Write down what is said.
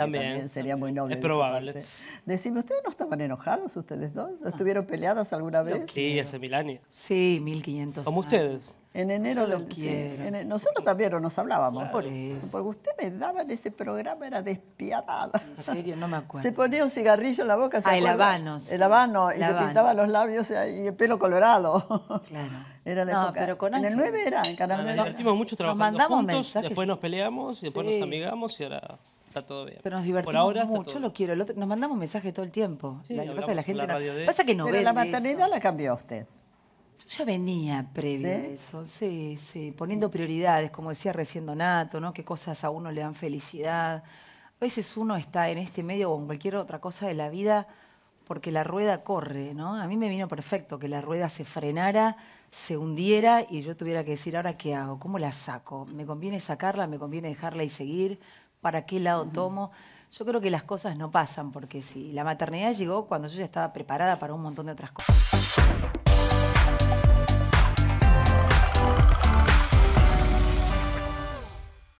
También, sería muy noble. Es probable. Decime, ¿ustedes no estaban enojados, ustedes dos? Ah. estuvieron peleados alguna vez? Sí, hace mil años. Sí, 1500. Como ustedes. En enero de sí, Nosotros también nos hablábamos. Porque usted me daba en ese programa, era despiadada. En serio, no me acuerdo. Se ponía un cigarrillo en la boca. ¿se ah, el habano. El habano, y se pintaba los labios y el pelo colorado. Claro. Era la época. En el 9 era, en Canadá. Nos mucho nos mandamos mensajes. después nos peleamos, y después nos amigamos y ahora está todo bien. Pero nos divertimos mucho, lo quiero. nos mandamos mensajes todo el tiempo. la, pasa la gente que no Pero la maternidad la cambió usted. Yo ya venía previo ¿Sí? a eso, sí, sí, poniendo prioridades, como decía recién Donato, ¿no? Qué cosas a uno le dan felicidad. A veces uno está en este medio o en cualquier otra cosa de la vida porque la rueda corre, ¿no? A mí me vino perfecto que la rueda se frenara, se hundiera y yo tuviera que decir, ahora qué hago, cómo la saco, me conviene sacarla, me conviene dejarla y seguir, para qué lado tomo. Yo creo que las cosas no pasan porque si sí. la maternidad llegó cuando yo ya estaba preparada para un montón de otras cosas.